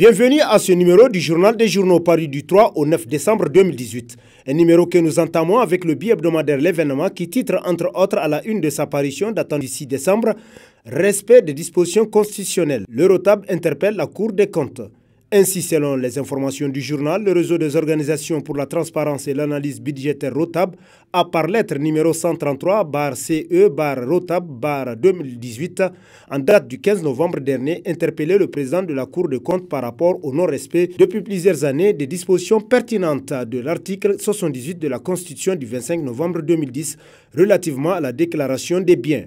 Bienvenue à ce numéro du journal des journaux Paris du 3 au 9 décembre 2018. Un numéro que nous entamons avec le billet hebdomadaire L'événement qui titre entre autres à la une de sa parution datant du 6 décembre Respect des dispositions constitutionnelles. rotable interpelle la Cour des comptes. Ainsi, selon les informations du journal, le réseau des organisations pour la transparence et l'analyse budgétaire ROTAB a par lettre numéro 133 CE ROTAB 2018 en date du 15 novembre dernier interpellé le président de la Cour de comptes par rapport au non-respect depuis plusieurs années des dispositions pertinentes de l'article 78 de la Constitution du 25 novembre 2010 relativement à la déclaration des biens.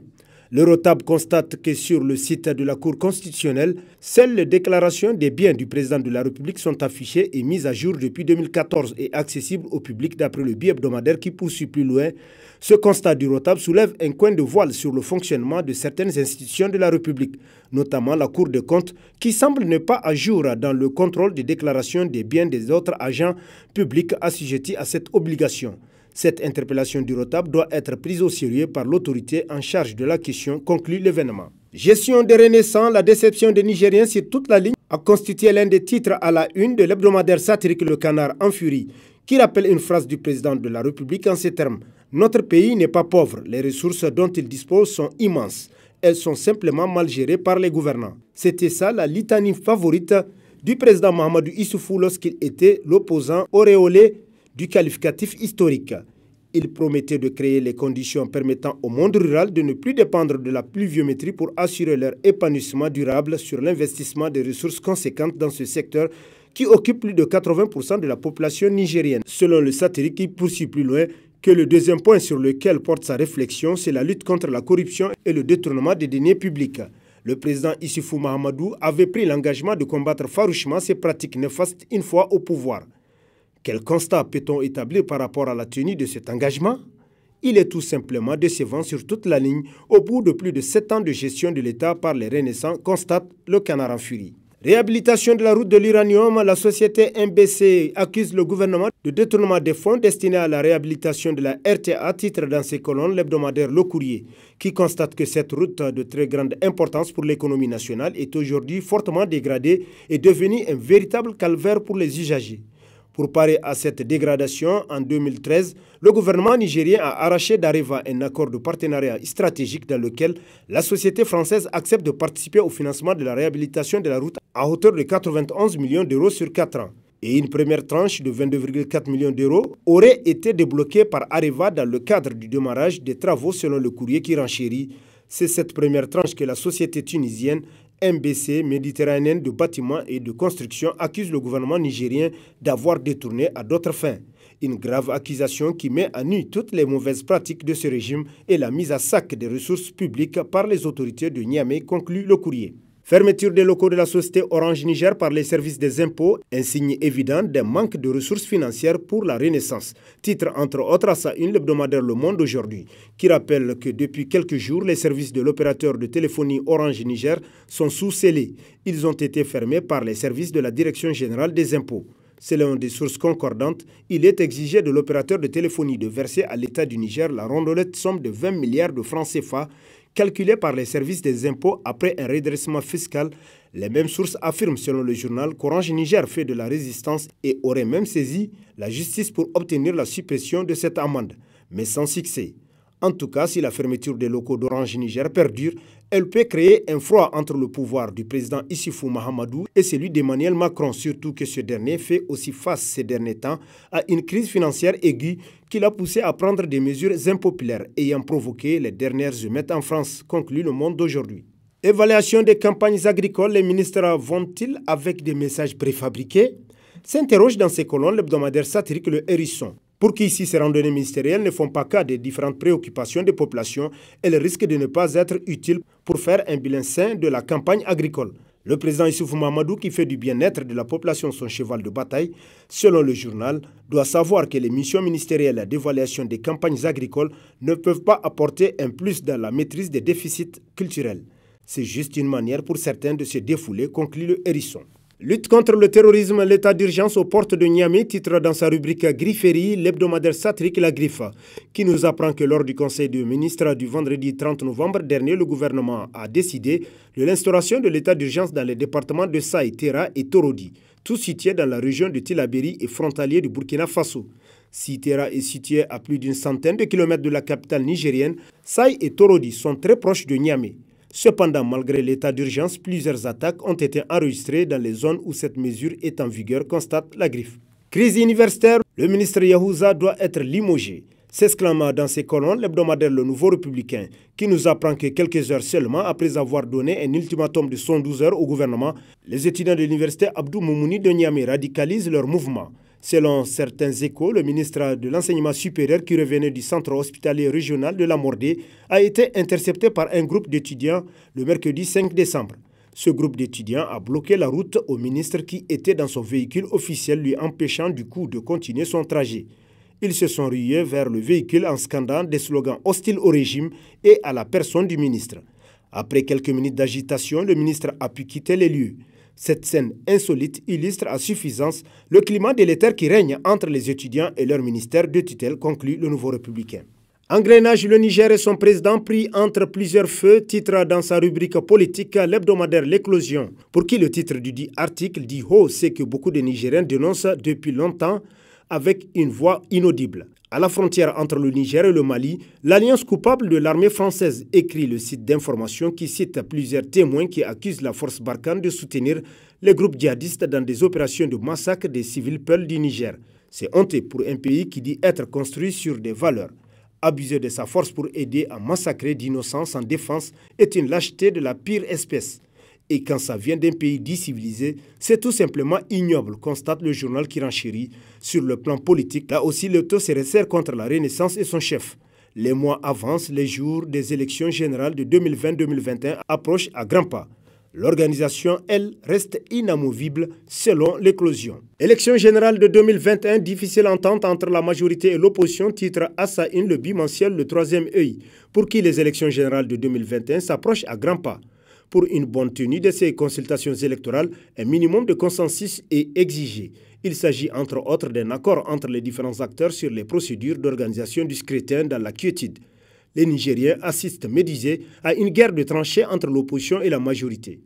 Le rotable constate que sur le site de la Cour constitutionnelle, seules les déclarations des biens du président de la République sont affichées et mises à jour depuis 2014 et accessibles au public d'après le biais hebdomadaire qui poursuit plus loin. Ce constat du rotable soulève un coin de voile sur le fonctionnement de certaines institutions de la République, notamment la Cour de comptes, qui semble ne pas à jour dans le contrôle des déclarations des biens des autres agents publics assujettis à cette obligation. Cette interpellation du Rotab doit être prise au sérieux par l'autorité en charge de la question, conclut l'événement. Gestion des Renaissants, la déception des Nigériens sur toute la ligne a constitué l'un des titres à la une de l'hebdomadaire satirique Le Canard en furie, qui rappelle une phrase du président de la République en ces termes. Notre pays n'est pas pauvre, les ressources dont il dispose sont immenses. Elles sont simplement mal gérées par les gouvernants. C'était ça la litanie favorite du président Mohamedou Issoufou lorsqu'il était l'opposant auréolé du qualificatif historique. Il promettait de créer les conditions permettant au monde rural de ne plus dépendre de la pluviométrie pour assurer leur épanouissement durable sur l'investissement des ressources conséquentes dans ce secteur qui occupe plus de 80% de la population nigérienne. Selon le satirique qui poursuit plus loin, que le deuxième point sur lequel porte sa réflexion, c'est la lutte contre la corruption et le détournement des deniers publics. Le président Issoufou Mahamadou avait pris l'engagement de combattre farouchement ces pratiques néfastes une fois au pouvoir. Quel constat peut-on établir par rapport à la tenue de cet engagement Il est tout simplement décevant sur toute la ligne au bout de plus de sept ans de gestion de l'État par les Renaissants, constate le canard en furie. Réhabilitation de la route de l'uranium, la société MBC accuse le gouvernement de détournement des fonds destinés à la réhabilitation de la RTA, titre dans ses colonnes l'hebdomadaire Le Courrier, qui constate que cette route de très grande importance pour l'économie nationale est aujourd'hui fortement dégradée et devenue un véritable calvaire pour les usagers. Pour parer à cette dégradation, en 2013, le gouvernement nigérien a arraché d'Areva un accord de partenariat stratégique dans lequel la société française accepte de participer au financement de la réhabilitation de la route à hauteur de 91 millions d'euros sur 4 ans. Et une première tranche de 22,4 millions d'euros aurait été débloquée par Areva dans le cadre du démarrage des travaux selon le courrier qui renchérit. C'est cette première tranche que la société tunisienne MBC méditerranéenne de bâtiments et de construction accuse le gouvernement nigérien d'avoir détourné à d'autres fins. Une grave accusation qui met à nu toutes les mauvaises pratiques de ce régime et la mise à sac des ressources publiques par les autorités de Niamey, conclut le courrier. Fermeture des locaux de la société Orange Niger par les services des impôts, un signe évident d'un manque de ressources financières pour la Renaissance. Titre entre autres à sa une l'hebdomadaire Le Monde aujourd'hui, qui rappelle que depuis quelques jours, les services de l'opérateur de téléphonie Orange Niger sont sous scellés. Ils ont été fermés par les services de la Direction générale des impôts. Selon des sources concordantes, il est exigé de l'opérateur de téléphonie de verser à l'État du Niger la rondelette somme de 20 milliards de francs CFA Calculé par les services des impôts après un redressement fiscal. Les mêmes sources affirment, selon le journal, qu'Orange Niger fait de la résistance et aurait même saisi la justice pour obtenir la suppression de cette amende, mais sans succès. En tout cas, si la fermeture des locaux d'Orange Niger perdure, elle peut créer un froid entre le pouvoir du président Issifou Mahamadou et celui d'Emmanuel Macron, surtout que ce dernier fait aussi face ces derniers temps à une crise financière aiguë qui l'a poussé à prendre des mesures impopulaires ayant provoqué les dernières humettes en France, conclut le monde d'aujourd'hui. Évaluation des campagnes agricoles, les ministres vont-ils avec des messages préfabriqués S'interroge dans ses colonnes l'hebdomadaire satirique Le Hérisson. Pour qui ici ces randonnées ministérielles ne font pas cas des différentes préoccupations des populations, elles risquent de ne pas être utiles pour faire un bilan sain de la campagne agricole. Le président Issoufou Mamadou, qui fait du bien-être de la population son cheval de bataille, selon le journal, doit savoir que les missions ministérielles d'évaluation des campagnes agricoles ne peuvent pas apporter un plus dans la maîtrise des déficits culturels. C'est juste une manière pour certains de se défouler, conclut le hérisson. Lutte contre le terrorisme, l'état d'urgence aux portes de Niamey titre dans sa rubrique Grifferie l'hebdomadaire satrique La Griffe, qui nous apprend que lors du Conseil des ministres du vendredi 30 novembre dernier, le gouvernement a décidé de l'instauration de l'état d'urgence dans les départements de Saï, Tera et Torodi, tous situés dans la région de Tilaberi et frontalier du Burkina Faso. Sitera est situé à plus d'une centaine de kilomètres de la capitale nigérienne, Saï et Torodi sont très proches de Niamey. Cependant, malgré l'état d'urgence, plusieurs attaques ont été enregistrées dans les zones où cette mesure est en vigueur, constate la griffe. Crise universitaire, le ministre Yahouza doit être limogé s'exclama dans ses colonnes l'hebdomadaire Le Nouveau Républicain, qui nous apprend que quelques heures seulement après avoir donné un ultimatum de 112 heures au gouvernement, les étudiants de l'université Abdou Moumouni de Niamey radicalisent leur mouvement. Selon certains échos, le ministre de l'Enseignement supérieur qui revenait du centre hospitalier régional de la Mordée a été intercepté par un groupe d'étudiants le mercredi 5 décembre. Ce groupe d'étudiants a bloqué la route au ministre qui était dans son véhicule officiel lui empêchant du coup de continuer son trajet. Ils se sont rués vers le véhicule en scandant des slogans hostiles au régime et à la personne du ministre. Après quelques minutes d'agitation, le ministre a pu quitter les lieux. Cette scène insolite illustre à suffisance le climat délétère qui règne entre les étudiants et leur ministère de tutelle, conclut le Nouveau Républicain. Engrenage, le Niger et son président pris entre plusieurs feux, titre dans sa rubrique politique l'hebdomadaire L'éclosion, pour qui le titre du dit article dit haut oh, que beaucoup de Nigériens dénoncent depuis longtemps, avec une voix inaudible. À la frontière entre le Niger et le Mali, l'alliance coupable de l'armée française écrit le site d'information qui cite plusieurs témoins qui accusent la force Barkhane de soutenir les groupes djihadistes dans des opérations de massacre des civils peuls du Niger. C'est honteux pour un pays qui dit être construit sur des valeurs. Abuser de sa force pour aider à massacrer d'innocents en défense est une lâcheté de la pire espèce. Et quand ça vient d'un pays décivilisé, c'est tout simplement ignoble, constate le journal qui renchérit. Sur le plan politique, là aussi le taux se resserre contre la Renaissance et son chef. Les mois avancent, les jours des élections générales de 2020-2021 approchent à grands pas. L'organisation, elle, reste inamovible selon l'éclosion. Élections générales de 2021, difficile entente entre la majorité et l'opposition, titre Assaïn le bimentiel Le Troisième œil, pour qui les élections générales de 2021 s'approchent à grands pas. Pour une bonne tenue de ces consultations électorales, un minimum de consensus est exigé. Il s'agit entre autres d'un accord entre les différents acteurs sur les procédures d'organisation du scrutin dans la quiétude. Les Nigériens assistent médisés à une guerre de tranchées entre l'opposition et la majorité.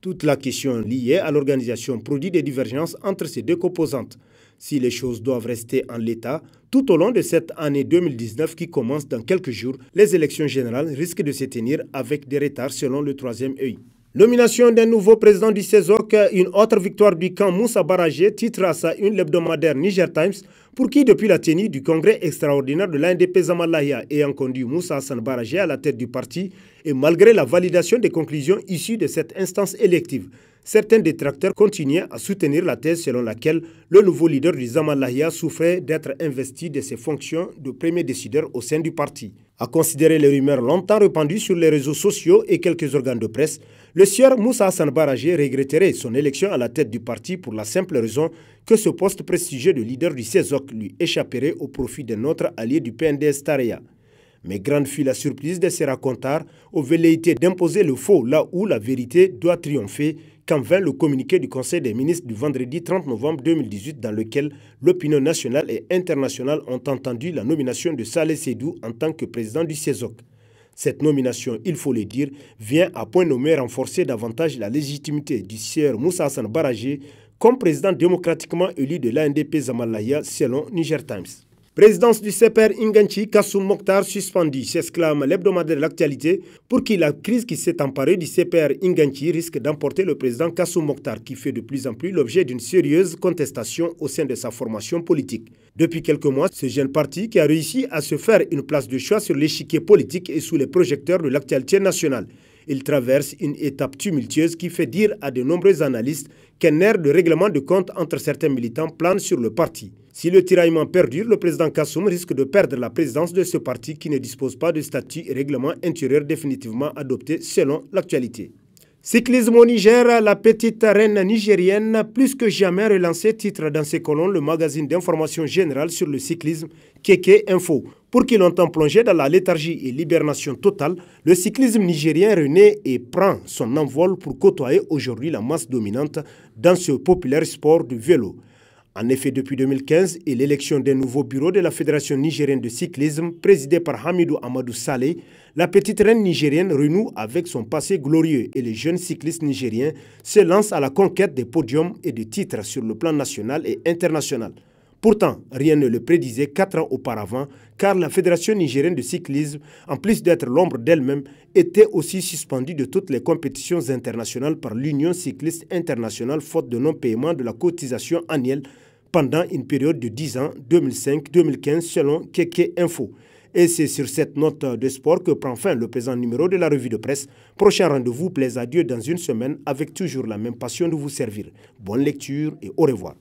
Toute la question liée à l'organisation produit des divergences entre ces deux composantes si les choses doivent rester en l'état, tout au long de cette année 2019 qui commence dans quelques jours, les élections générales risquent de se tenir avec des retards selon le troisième œil. Nomination d'un nouveau président du CESOC, une autre victoire du camp Moussa Baragé, titre à sa une l'hebdomadaire Niger Times, pour qui, depuis la tenue du congrès extraordinaire de l'ANDP Zamalaya ayant conduit Moussa Hassan à la tête du parti, et malgré la validation des conclusions issues de cette instance élective, certains détracteurs continuaient à soutenir la thèse selon laquelle le nouveau leader du Zamalahia souffrait d'être investi de ses fonctions de premier décideur au sein du parti. À considérer les rumeurs longtemps répandues sur les réseaux sociaux et quelques organes de presse, le sieur Moussa Hassan regretterait son élection à la tête du parti pour la simple raison que ce poste prestigieux de leader du CESOC lui échapperait au profit d'un autre allié du PNDS Staria. Mais grande fut la surprise de ces racontars aux velléités d'imposer le faux là où la vérité doit triompher qu'en vint le communiqué du Conseil des ministres du vendredi 30 novembre 2018 dans lequel l'opinion nationale et internationale ont entendu la nomination de Saleh Seydou en tant que président du CESOC. Cette nomination, il faut le dire, vient à point nommé renforcer davantage la légitimité du sieur Moussa Hassan Baragé comme président démocratiquement élu de l'ANDP Zamalaya selon Niger Times. Présidence du CPR Inganchi, Kassoum Mokhtar suspendu, s'exclame l'hebdomadaire de L'actualité, pour qui la crise qui s'est emparée du CPR Inganchi risque d'emporter le président Kassoum Mokhtar, qui fait de plus en plus l'objet d'une sérieuse contestation au sein de sa formation politique. Depuis quelques mois, ce jeune parti qui a réussi à se faire une place de choix sur l'échiquier politique et sous les projecteurs de l'actualité nationale il traverse une étape tumultueuse qui fait dire à de nombreux analystes qu'un air de règlement de compte entre certains militants plane sur le parti. Si le tiraillement perdure, le président Kassoum risque de perdre la présidence de ce parti qui ne dispose pas de statut et règlement intérieur définitivement adopté selon l'actualité. Cyclisme au Niger, la petite reine nigérienne, plus que jamais relancé titre dans ses colonnes le magazine d'information générale sur le cyclisme, Keke Info. Pour qu'il longtemps plongé dans la léthargie et l'hibernation totale, le cyclisme nigérien renaît et prend son envol pour côtoyer aujourd'hui la masse dominante dans ce populaire sport du vélo. En effet, depuis 2015 et l'élection d'un nouveau bureau de la Fédération nigérienne de cyclisme, présidé par Hamidou Amadou Saleh, la petite reine nigérienne renoue avec son passé glorieux et les jeunes cyclistes nigériens se lancent à la conquête des podiums et des titres sur le plan national et international. Pourtant, rien ne le prédisait quatre ans auparavant, car la Fédération nigérienne de cyclisme, en plus d'être l'ombre d'elle-même, était aussi suspendue de toutes les compétitions internationales par l'Union cycliste internationale faute de non-paiement de la cotisation annuelle pendant une période de 10 ans, 2005-2015, selon Keke Info. Et c'est sur cette note de sport que prend fin le présent numéro de la revue de presse. Prochain rendez-vous plaise à Dieu dans une semaine avec toujours la même passion de vous servir. Bonne lecture et au revoir.